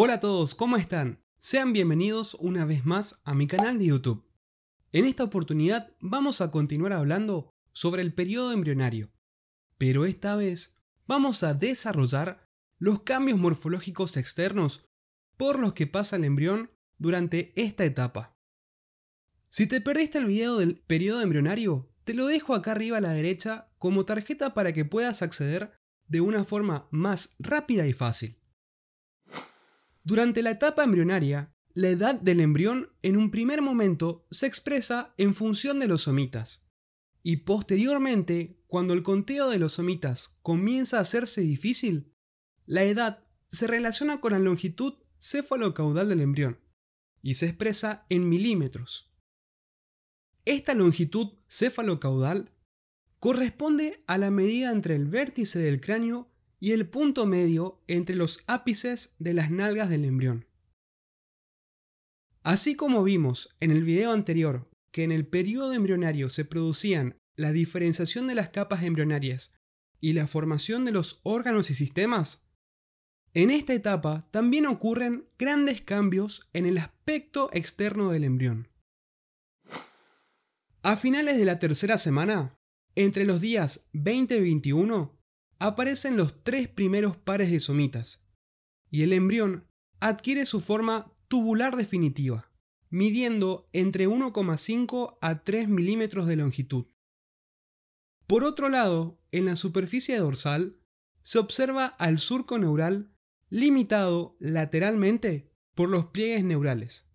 Hola a todos, ¿cómo están? Sean bienvenidos una vez más a mi canal de YouTube. En esta oportunidad vamos a continuar hablando sobre el periodo embrionario, pero esta vez vamos a desarrollar los cambios morfológicos externos por los que pasa el embrión durante esta etapa. Si te perdiste el video del periodo embrionario, te lo dejo acá arriba a la derecha como tarjeta para que puedas acceder de una forma más rápida y fácil. Durante la etapa embrionaria, la edad del embrión en un primer momento se expresa en función de los somitas. Y posteriormente, cuando el conteo de los somitas comienza a hacerse difícil, la edad se relaciona con la longitud cefalocaudal del embrión y se expresa en milímetros. Esta longitud cefalocaudal corresponde a la medida entre el vértice del cráneo y el punto medio entre los ápices de las nalgas del embrión. Así como vimos en el video anterior que en el periodo embrionario se producían la diferenciación de las capas embrionarias y la formación de los órganos y sistemas, en esta etapa también ocurren grandes cambios en el aspecto externo del embrión. A finales de la tercera semana, entre los días 20 y 21, aparecen los tres primeros pares de somitas, y el embrión adquiere su forma tubular definitiva, midiendo entre 1,5 a 3 milímetros de longitud. Por otro lado, en la superficie dorsal se observa al surco neural limitado lateralmente por los pliegues neurales.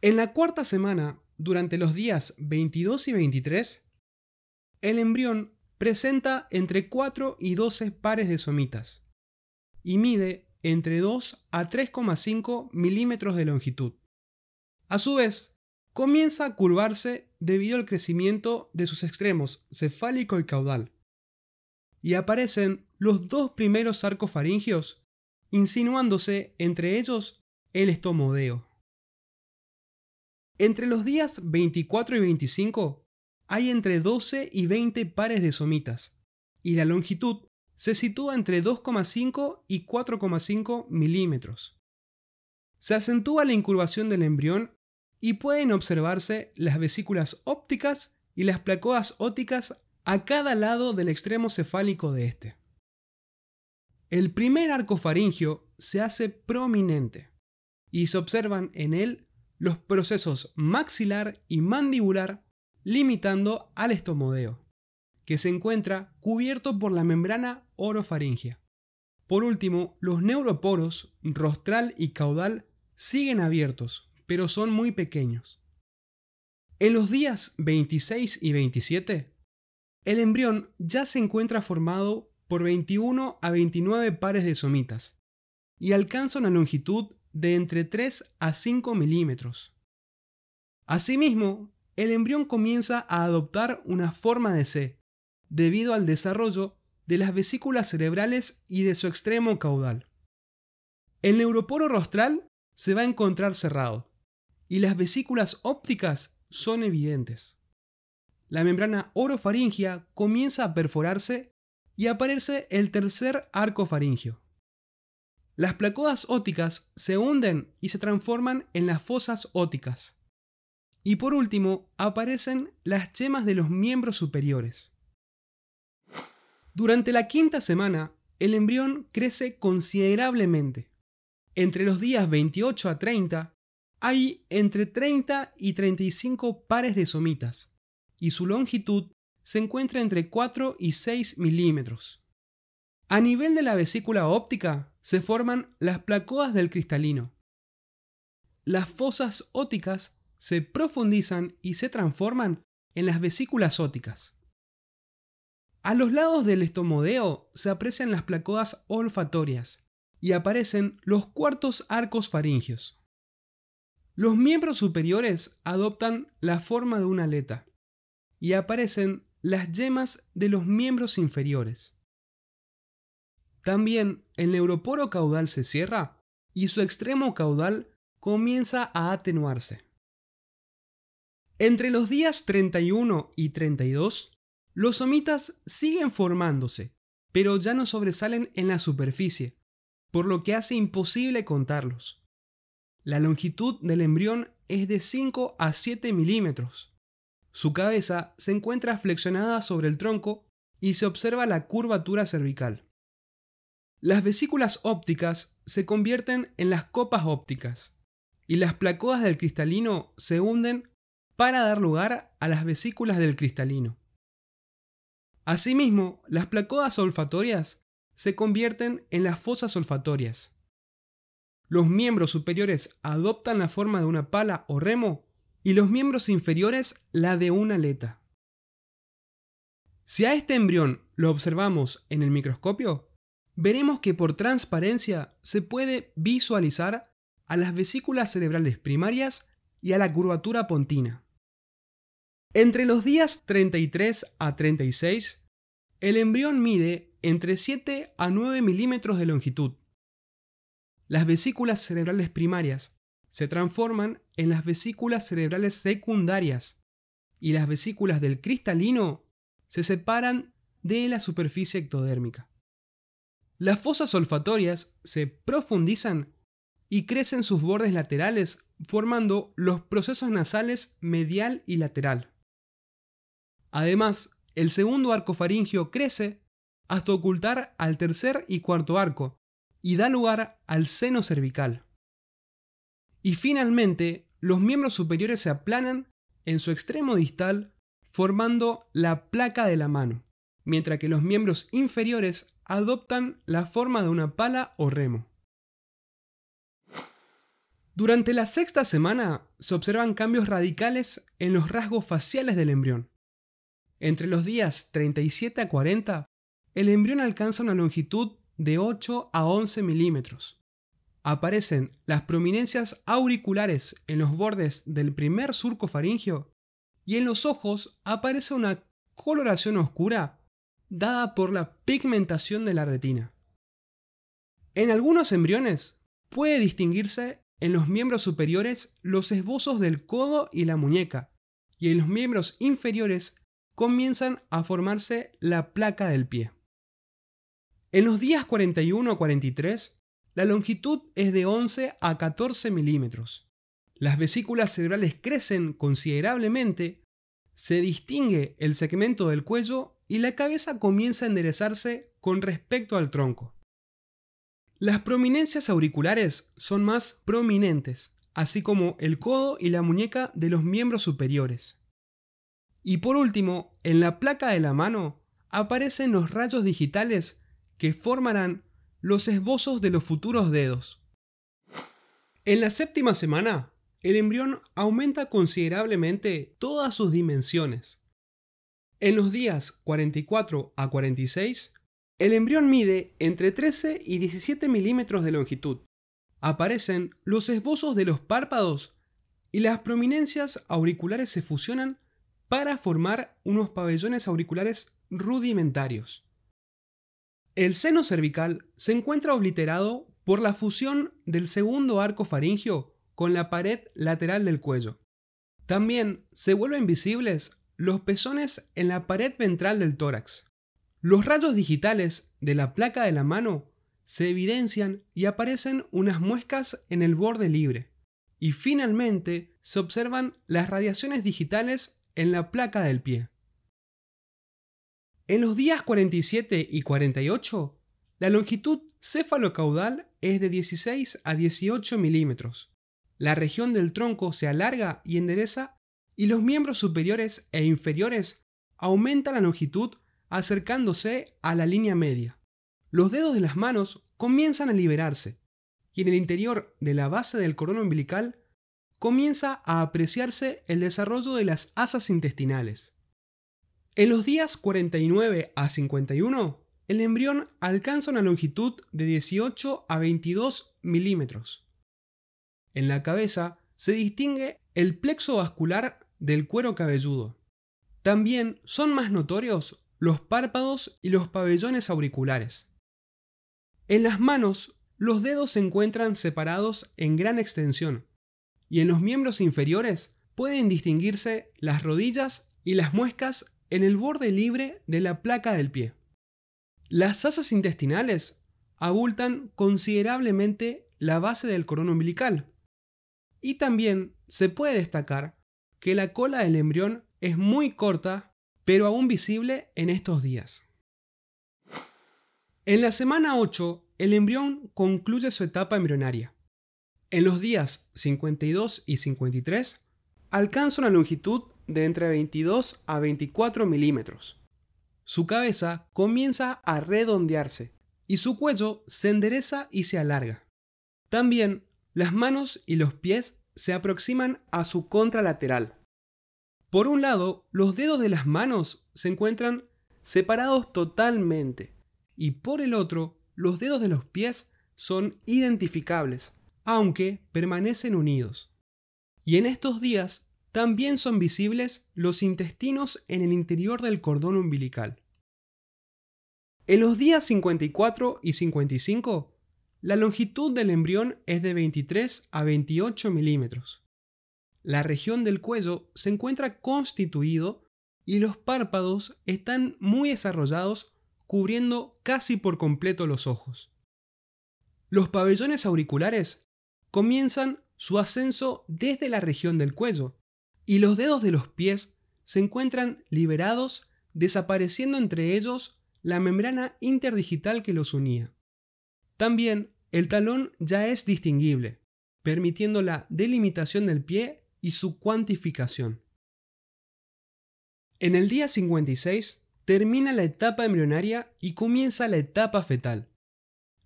En la cuarta semana, durante los días 22 y 23, el embrión Presenta entre 4 y 12 pares de somitas y mide entre 2 a 3,5 milímetros de longitud. A su vez, comienza a curvarse debido al crecimiento de sus extremos cefálico y caudal. Y aparecen los dos primeros arcos insinuándose entre ellos el estomodeo. Entre los días 24 y 25 hay entre 12 y 20 pares de somitas, y la longitud se sitúa entre 2,5 y 4,5 milímetros. Se acentúa la incurvación del embrión y pueden observarse las vesículas ópticas y las placoas ópticas a cada lado del extremo cefálico de este. El primer arco faringio se hace prominente y se observan en él los procesos maxilar y mandibular limitando al estomodeo, que se encuentra cubierto por la membrana orofaringea. Por último, los neuroporos rostral y caudal siguen abiertos, pero son muy pequeños. En los días 26 y 27, el embrión ya se encuentra formado por 21 a 29 pares de somitas y alcanza una longitud de entre 3 a 5 milímetros. Asimismo, el embrión comienza a adoptar una forma de C, debido al desarrollo de las vesículas cerebrales y de su extremo caudal. El neuroporo rostral se va a encontrar cerrado y las vesículas ópticas son evidentes. La membrana orofaringia comienza a perforarse y aparece el tercer arco faringio. Las placodas óticas se hunden y se transforman en las fosas óticas. Y por último, aparecen las yemas de los miembros superiores. Durante la quinta semana, el embrión crece considerablemente. Entre los días 28 a 30, hay entre 30 y 35 pares de somitas, y su longitud se encuentra entre 4 y 6 milímetros. A nivel de la vesícula óptica se forman las placodas del cristalino. Las fosas óticas se profundizan y se transforman en las vesículas óticas. A los lados del estomodeo se aprecian las placodas olfatorias y aparecen los cuartos arcos faringios. Los miembros superiores adoptan la forma de una aleta y aparecen las yemas de los miembros inferiores. También el neuroporo caudal se cierra y su extremo caudal comienza a atenuarse. Entre los días 31 y 32, los somitas siguen formándose, pero ya no sobresalen en la superficie, por lo que hace imposible contarlos. La longitud del embrión es de 5 a 7 milímetros. Su cabeza se encuentra flexionada sobre el tronco y se observa la curvatura cervical. Las vesículas ópticas se convierten en las copas ópticas y las placodas del cristalino se hunden para dar lugar a las vesículas del cristalino. Asimismo, las placodas olfatorias se convierten en las fosas olfatorias. Los miembros superiores adoptan la forma de una pala o remo y los miembros inferiores la de una aleta. Si a este embrión lo observamos en el microscopio, veremos que por transparencia se puede visualizar a las vesículas cerebrales primarias y a la curvatura pontina. Entre los días 33 a 36, el embrión mide entre 7 a 9 milímetros de longitud. Las vesículas cerebrales primarias se transforman en las vesículas cerebrales secundarias y las vesículas del cristalino se separan de la superficie ectodérmica. Las fosas olfatorias se profundizan y crecen sus bordes laterales formando los procesos nasales medial y lateral. Además, el segundo arco faringio crece hasta ocultar al tercer y cuarto arco y da lugar al seno cervical. Y finalmente, los miembros superiores se aplanan en su extremo distal formando la placa de la mano, mientras que los miembros inferiores adoptan la forma de una pala o remo. Durante la sexta semana se observan cambios radicales en los rasgos faciales del embrión. Entre los días 37 a 40, el embrión alcanza una longitud de 8 a 11 milímetros. Aparecen las prominencias auriculares en los bordes del primer surco faringio y en los ojos aparece una coloración oscura dada por la pigmentación de la retina. En algunos embriones puede distinguirse en los miembros superiores los esbozos del codo y la muñeca, y en los miembros inferiores comienzan a formarse la placa del pie. En los días 41 a 43, la longitud es de 11 a 14 milímetros. Las vesículas cerebrales crecen considerablemente, se distingue el segmento del cuello y la cabeza comienza a enderezarse con respecto al tronco. Las prominencias auriculares son más prominentes, así como el codo y la muñeca de los miembros superiores. Y por último, en la placa de la mano aparecen los rayos digitales que formarán los esbozos de los futuros dedos. En la séptima semana, el embrión aumenta considerablemente todas sus dimensiones. En los días 44 a 46, el embrión mide entre 13 y 17 milímetros de longitud. Aparecen los esbozos de los párpados y las prominencias auriculares se fusionan para formar unos pabellones auriculares rudimentarios. El seno cervical se encuentra obliterado por la fusión del segundo arco faringio con la pared lateral del cuello. También se vuelven visibles los pezones en la pared ventral del tórax. Los rayos digitales de la placa de la mano se evidencian y aparecen unas muescas en el borde libre. Y finalmente se observan las radiaciones digitales en la placa del pie. En los días 47 y 48, la longitud cefalocaudal es de 16 a 18 milímetros. La región del tronco se alarga y endereza y los miembros superiores e inferiores aumentan la longitud acercándose a la línea media. Los dedos de las manos comienzan a liberarse y en el interior de la base del corona umbilical comienza a apreciarse el desarrollo de las asas intestinales. En los días 49 a 51, el embrión alcanza una longitud de 18 a 22 milímetros. En la cabeza se distingue el plexo vascular del cuero cabelludo. También son más notorios los párpados y los pabellones auriculares. En las manos, los dedos se encuentran separados en gran extensión, y en los miembros inferiores pueden distinguirse las rodillas y las muescas en el borde libre de la placa del pie. Las asas intestinales abultan considerablemente la base del corono umbilical. Y también se puede destacar que la cola del embrión es muy corta, pero aún visible en estos días. En la semana 8, el embrión concluye su etapa embrionaria. En los días 52 y 53 alcanza una longitud de entre 22 a 24 milímetros. Su cabeza comienza a redondearse y su cuello se endereza y se alarga. También las manos y los pies se aproximan a su contralateral. Por un lado, los dedos de las manos se encuentran separados totalmente y por el otro, los dedos de los pies son identificables, aunque permanecen unidos. Y en estos días también son visibles los intestinos en el interior del cordón umbilical. En los días 54 y 55, la longitud del embrión es de 23 a 28 milímetros. La región del cuello se encuentra constituido y los párpados están muy desarrollados, cubriendo casi por completo los ojos. Los pabellones auriculares comienzan su ascenso desde la región del cuello y los dedos de los pies se encuentran liberados desapareciendo entre ellos la membrana interdigital que los unía. También el talón ya es distinguible, permitiendo la delimitación del pie y su cuantificación. En el día 56 termina la etapa embrionaria y comienza la etapa fetal.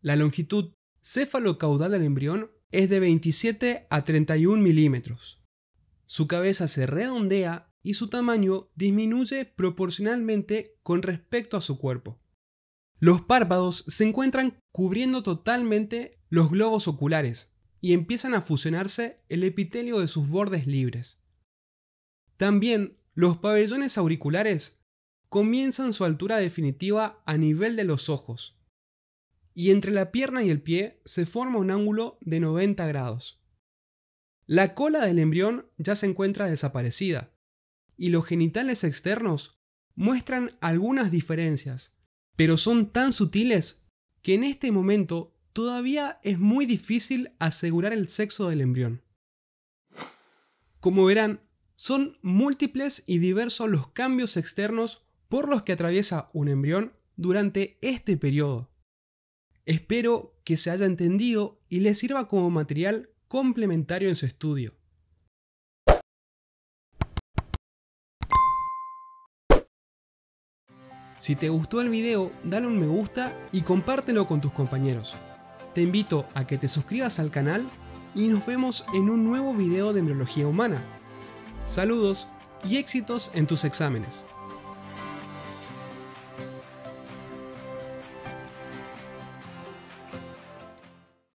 La longitud cefalocaudal del embrión es de 27 a 31 milímetros. Su cabeza se redondea y su tamaño disminuye proporcionalmente con respecto a su cuerpo. Los párpados se encuentran cubriendo totalmente los globos oculares y empiezan a fusionarse el epitelio de sus bordes libres. También los pabellones auriculares comienzan su altura definitiva a nivel de los ojos y entre la pierna y el pie se forma un ángulo de 90 grados. La cola del embrión ya se encuentra desaparecida, y los genitales externos muestran algunas diferencias, pero son tan sutiles que en este momento todavía es muy difícil asegurar el sexo del embrión. Como verán, son múltiples y diversos los cambios externos por los que atraviesa un embrión durante este periodo. Espero que se haya entendido y le sirva como material complementario en su estudio. Si te gustó el video, dale un me gusta y compártelo con tus compañeros. Te invito a que te suscribas al canal y nos vemos en un nuevo video de embriología humana. Saludos y éxitos en tus exámenes.